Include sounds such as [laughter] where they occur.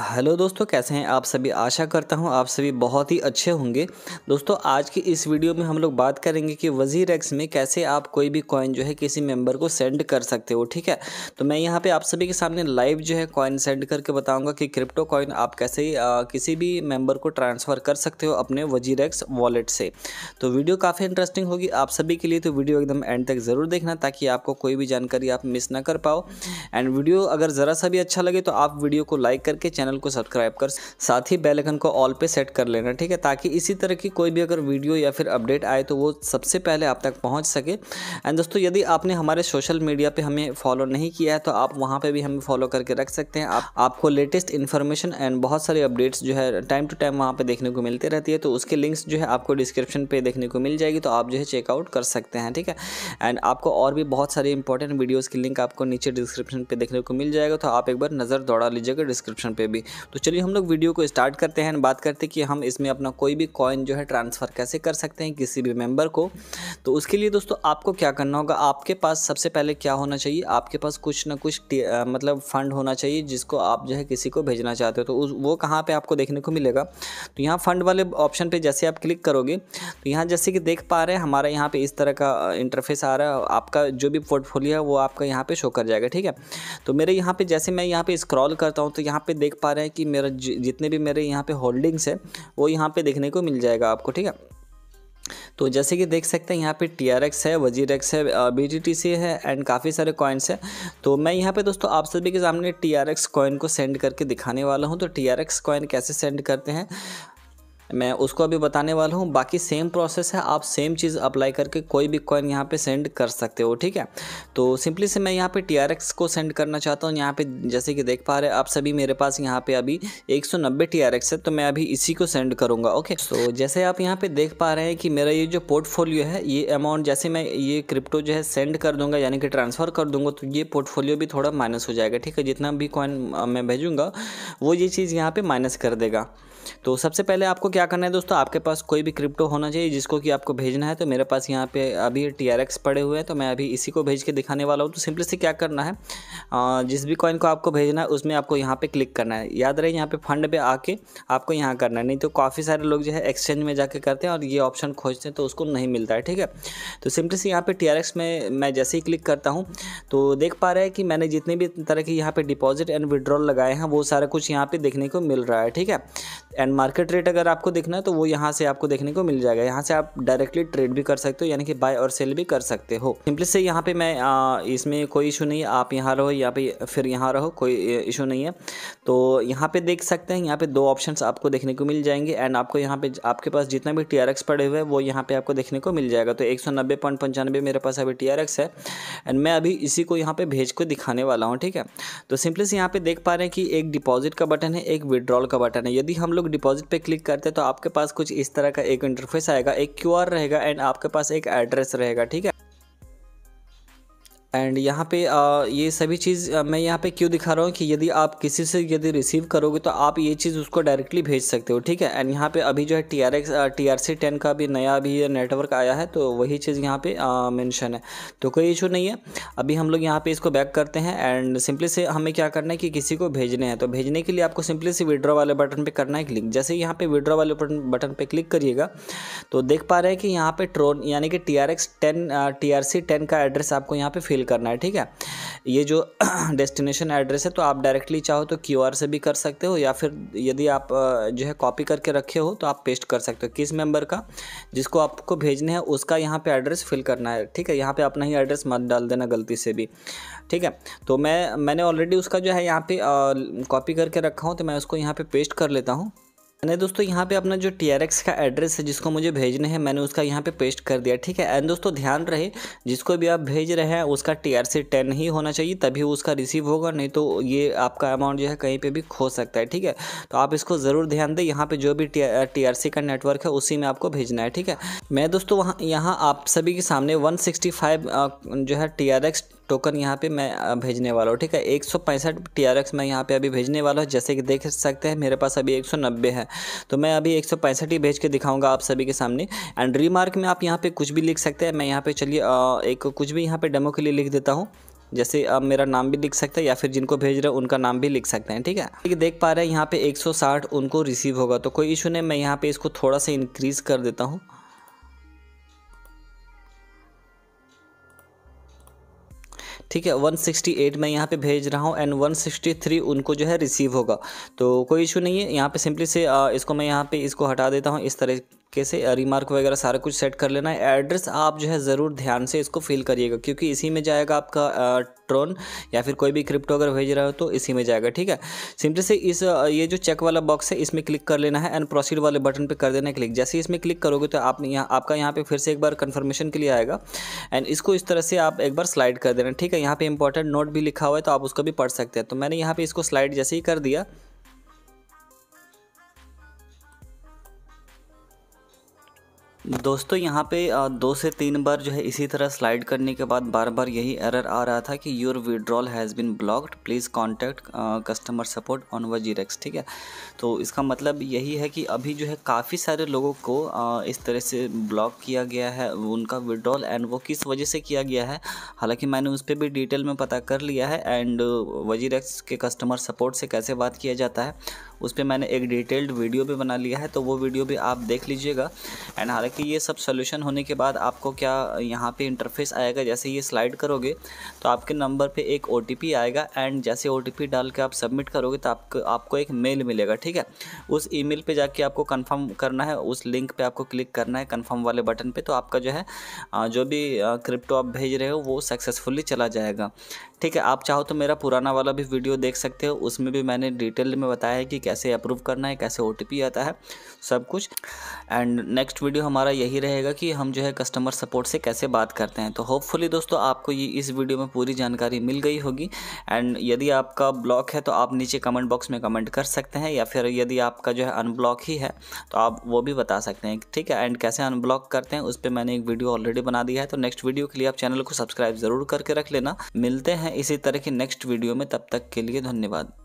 hello दोस्तों कैसे हैं आप सभी आशा करता हूं आप सभी बहुत ही अच्छे होंगे दोस्तों आज की इस वीडियो में हम लोग बात करेंगे कि वजीर एक्स में कैसे आप कोई भी कॉइन जो है किसी मेंबर को सेंड कर सकते हो ठीक है तो मैं यहां पे आप सभी के सामने लाइव जो है कॉइन सेंड करके बताऊंगा कि क्रिप्टो कॉइन आप कैसे आ, किसी भी मेम्बर को ट्रांसफ़र कर सकते हो अपने वजीर एक्स वॉलेट से तो वीडियो काफ़ी इंटरेस्टिंग होगी आप सभी के लिए तो वीडियो एकदम एंड तक ज़रूर देखना ताकि आपको कोई भी जानकारी आप मिस ना कर पाओ एंड वीडियो अगर ज़रा सा भी अच्छा लगे तो आप वीडियो को लाइक करके चैनल को सब्सक्राइब कर साथ ही बेल आइकन को ऑल पे सेट कर लेना ठीक है ताकि इसी तरह की कोई भी अगर वीडियो या फिर अपडेट आए तो वो सबसे पहले आप तक पहुँच सके एंड दोस्तों यदि आपने हमारे सोशल मीडिया पर हमें फॉलो नहीं किया है तो आप वहाँ पर भी हमें फॉलो करके रख सकते हैं आप, आपको लेटेस्ट इन्फॉर्मेशन एंड बहुत सारी अपडेट्स जो है टाइम टू टाइम वहाँ पर देखने को मिलती रहती है तो उसके लिंक्स जो है आपको डिस्क्रिप्शन पर देखने को मिल जाएगी तो आप जो है चेकआउट कर सकते हैं ठीक है एंड आपको और भी बहुत सारी इंपॉर्टेंट वीडियोज़ की लिंक आपको नीचे डिस्क्रिप्शन पर देखने को मिल जाएगा तो आप एक बार नज़र दौड़ा लीजिएगा डिस्क्रिप्शन पर भी तो चलिए हम लोग वीडियो को स्टार्ट करते हैं बात करते हैं कि हम इसमें अपना कोई भी कॉइन जो है ट्रांसफ़र कैसे कर सकते हैं किसी भी मेम्बर को तो उसके लिए दोस्तों आपको क्या करना होगा आपके पास सबसे पहले क्या होना चाहिए आपके पास कुछ ना कुछ मतलब फ़ंड होना चाहिए जिसको आप जो है किसी को भेजना चाहते हो तो उस वो कहाँ पर आपको देखने को मिलेगा तो यहाँ फंड वाले ऑप्शन पर जैसे आप क्लिक करोगे तो यहाँ जैसे कि देख पा रहे हैं हमारा यहाँ पर इस तरह का इंटरफेस आ रहा है आपका जो भी पोर्टफोलियो है वो आपका यहाँ पर शो कर जाएगा ठीक है तो मेरे यहाँ पर जैसे मैं यहाँ पर स्क्रॉल करता हूँ तो यहाँ पर देख पा रहे हैं कि मेरा जितने भी मेरे यहाँ पर होल्डिंग्स है वो यहाँ पर देखने को मिल जाएगा आपको ठीक है तो जैसे कि देख सकते हैं यहाँ पे टी आर एक्स है वजीर एक्स है बी है एंड काफ़ी सारे कॉइन्स है तो मैं यहाँ पे दोस्तों आप सभी के सामने टी आर एक्स कॉइन को सेंड करके दिखाने वाला हूँ तो टी आर एक्स कॉइन कैसे सेंड करते हैं मैं उसको अभी बताने वाला हूँ बाकी सेम प्रोसेस है आप सेम चीज़ अप्लाई करके कोई भी कॉइन यहाँ पे सेंड कर सकते हो ठीक है तो सिंपली से मैं यहाँ पे टी को सेंड करना चाहता हूँ यहाँ पे जैसे कि देख पा रहे आप सभी मेरे पास यहाँ पे अभी एक सौ है तो मैं अभी इसी को सेंड करूँगा ओके तो जैसे आप यहाँ पर देख पा रहे हैं कि मेरा ये जो पोर्टफोलियो है ये अमाउंट जैसे मैं ये क्रिप्टो जो है सेंड कर दूंगा यानी कि ट्रांसफ़र कर दूँगा तो ये पोर्टफोलियो भी थोड़ा माइनस हो जाएगा ठीक है जितना भी कॉइन मैं भेजूँगा वो ये चीज़ यहाँ पर माइनस कर देगा तो सबसे पहले आपको क्या करना है दोस्तों आपके पास कोई भी क्रिप्टो होना चाहिए जिसको कि आपको भेजना है तो मेरे पास यहाँ पे अभी टी पड़े हुए हैं तो मैं अभी इसी को भेज के दिखाने वाला हूँ तो सिंपली से क्या करना है जिस भी कॉइन को आपको भेजना है उसमें आपको यहाँ पर क्लिक करना है याद रहे यहाँ पर फंड पर आके आपको यहाँ करना है नहीं तो काफ़ी सारे लोग जो है एक्सचेंज में जाके करते हैं और ये ऑप्शन खोजते हैं तो उसको नहीं मिलता है ठीक है तो सिंपली से यहाँ पर टी में मैं जैसे ही क्लिक करता हूँ तो देख पा रहे हैं कि मैंने जितने भी तरह के यहाँ पर डिपॉजिट एंड विड्रॉल लगाए हैं वो सारा कुछ यहाँ पे देखने को मिल रहा है ठीक है एंड मार्केट रेट अगर आपको देखना है तो वो यहाँ से आपको देखने को मिल जाएगा यहाँ से आप डायरेक्टली ट्रेड भी कर सकते हो यानी कि बाय और सेल भी कर सकते हो सिंपली से यहाँ पे मैं आ, इसमें कोई इशू नहीं आप यहाँ रहो या पे फिर यहाँ रहो कोई इशू नहीं है तो यहाँ पे देख सकते हैं यहाँ पे दो ऑप्शन आपको देखने को मिल जाएंगे एंड आपको यहाँ पे आपके पास जितना भी टी पड़े हुए हैं वो यहाँ पे आपको देखने को मिल जाएगा तो एक मेरे पास अभी टी है एंड मैं अभी इसी को यहाँ पे भेज को दिखाने वाला हूँ ठीक है तो सिंपली से यहाँ पे देख पा रहे हैं कि एक डिपॉजिट का बटन है एक विड्रॉल का बटन है यदि हम लोग लोग डिपॉजिट पे क्लिक करते हैं तो आपके पास कुछ इस तरह का एक इंटरफेस आएगा एक क्यू रहेगा एंड आपके पास एक एड्रेस रहेगा ठीक है एंड यहाँ पे आ, ये सभी चीज़ मैं यहाँ पे क्यों दिखा रहा हूँ कि यदि आप किसी से यदि रिसीव करोगे तो आप ये चीज़ उसको डायरेक्टली भेज सकते हो ठीक है एंड यहाँ पे अभी जो है T R X T R C ten का भी नया अभी नेटवर्क आया है तो वही चीज़ यहाँ पे मेंशन है तो कोई इशू नहीं है अभी हम लोग यहाँ पर इसको बैक करते हैं एंड सिंपली से हमें क्या करना है कि किसी को भेजने हैं तो भेजने के लिए आपको सिंपली से विड्रॉ वाले बटन पर करना है क्लिक जैसे यहाँ पर विड्रॉ वाले बटन पर क्लिक करिएगा तो देख पा रहे हैं कि यहाँ पर ट्रोन यानी कि T R X ten T R C ten का एड्रेस आपको यहाँ पर फिल फिल करना है ठीक है ये जो डेस्टिनेशन [clears throat] एड्रेस है तो आप डायरेक्टली चाहो तो क्यू से भी कर सकते हो या फिर यदि आप जो है कॉपी करके रखे हो तो आप पेस्ट कर सकते हो किस मेंबर का जिसको आपको भेजने है उसका यहाँ पे एड्रेस फिल करना है ठीक है यहाँ पे अपना ही एड्रेस मत डाल देना गलती से भी ठीक है तो मैं मैंने ऑलरेडी उसका जो है यहाँ पर कॉपी करके रखा हूँ तो मैं उसको यहाँ पे पेस्ट कर लेता हूँ नहीं दोस्तों यहाँ पे अपना जो टी का एड्रेस है जिसको मुझे भेजने हैं मैंने उसका यहाँ पे पेस्ट कर दिया ठीक है एंड दोस्तों ध्यान रहे जिसको भी आप भेज रहे हैं उसका टी आर सी टेन ही होना चाहिए तभी उसका रिसीव होगा नहीं तो ये आपका अमाउंट जो है कहीं पे भी खो सकता है ठीक है तो आप इसको ज़रूर ध्यान दें यहाँ पर जो भी टी आर सी का नेटवर्क है उसी में आपको भेजना है ठीक है मैं दोस्तों वहाँ यहाँ आप सभी के सामने वन सिक्सटी फाइव जो है टी आर एक्स टोकन यहाँ पे मैं भेजने वाला हूँ ठीक है एक सौ पैंसठ टी आर एक्स मैं यहाँ पे अभी भेजने वाला हूँ जैसे कि देख सकते हैं मेरे पास अभी एक सौ नब्बे है तो मैं अभी एक सौ पैंसठ ही भेज के दिखाऊंगा आप सभी के सामने एंड रीमार्क में आप यहाँ पे कुछ भी लिख सकते हैं मैं यहाँ पे चलिए एक कुछ भी यहाँ पे डेमो के लिए लिख देता हूँ जैसे आप मेरा नाम भी लिख सकते हैं या फिर जिनको भेज रहे हो उनका नाम भी लिख सकते हैं ठीक है ठीक देख पा रहे हैं यहाँ पे 160 उनको रिसीव होगा तो कोई इशू नहीं मैं यहाँ पे इसको थोड़ा सा इंक्रीज़ कर देता हूँ ठीक है 168 मैं यहाँ पे भेज रहा हूँ एंड 163 उनको जो है रिसीव होगा तो कोई इशू नहीं है यहाँ पे सिंपली से इसको मैं यहाँ पे इसको हटा देता हूँ इस तरह कैसे रिमार्क वगैरह सारा कुछ सेट कर लेना है एड्रेस आप जो है ज़रूर ध्यान से इसको फिल करिएगा क्योंकि इसी में जाएगा आपका ट्रोन या फिर कोई भी क्रिप्टो अगर भेज रहा हो तो इसी में जाएगा ठीक है सिंपली से इस ये जो चेक वाला बॉक्स है इसमें क्लिक कर लेना है एंड प्रोसीड वाले बटन पर कर देना है क्लिक जैसे इसमें क्लिक करोगे तो आप यहाँ आपका यहाँ पर फिर से एक बार कन्फर्मेशन के लिए आएगा एंड इसको इस तरह से आप एक बार स्लाइड कर देना ठीक है यहाँ पर इंपॉर्टेंट नोट भी लिखा हुआ है तो आप उसको भी पढ़ सकते हैं तो मैंने यहाँ पर इसको स्लाइड जैसे ही कर दिया दोस्तों यहाँ पे दो से तीन बार जो है इसी तरह स्लाइड करने के बाद बार बार यही एरर आ रहा था कि your withdrawal has been blocked please contact customer support on WazirX ठीक है तो इसका मतलब यही है कि अभी जो है काफ़ी सारे लोगों को इस तरह से ब्लॉक किया गया है उनका विड्रॉल एंड वो किस वजह से किया गया है हालाँकि मैंने उस पर भी डिटेल में पता कर लिया है एंड वजीरेक्स के कस्टमर सपोर्ट से कैसे बात किया जाता है उस पर मैंने एक डिटेल्ड वीडियो भी बना लिया है तो वो वीडियो भी आप देख लीजिएगा एंड हालांकि ये सब सोल्यूशन होने के बाद आपको क्या यहाँ पर इंटरफेस आएगा जैसे ये स्लाइड करोगे तो आपके नंबर पर एक ओ आएगा एंड जैसे ओ डाल के आप सबमिट करोगे तो आपको आपको एक मेल मिलेगा ठीक है उस मेल पर जाके आपको कन्फर्म करना है उस लिंक पर आपको क्लिक करना है कन्फर्म वाले बटन पर तो आपका जो है जो भी क्रिप्टो आप भेज रहे हो वो सक्सेसफुली चला जाएगा ठीक है आप चाहो तो मेरा पुराना वाला भी वीडियो देख सकते हो उसमें भी मैंने डिटेल में बताया है कि कैसे कैसे अप्रूव करना है कैसे ओ आता है सब कुछ एंड नेक्स्ट वीडियो हमारा यही रहेगा कि हम जो है कस्टमर सपोर्ट से कैसे बात करते हैं तो होपफुली दोस्तों आपको ये इस वीडियो में पूरी जानकारी मिल गई होगी एंड यदि आपका ब्लॉक है तो आप नीचे कमेंट बॉक्स में कमेंट कर सकते हैं या फिर यदि आपका जो है अनब्लॉक ही है तो आप वो भी बता सकते हैं ठीक है एंड कैसे अनब्लॉक करते हैं उस पर मैंने एक वीडियो ऑलरेडी बना दिया है तो नेक्स्ट वीडियो के लिए आप चैनल को सब्सक्राइब ज़रूर करके रख लेना मिलते हैं इसी तरह की नेक्स्ट वीडियो में तब तक के लिए धन्यवाद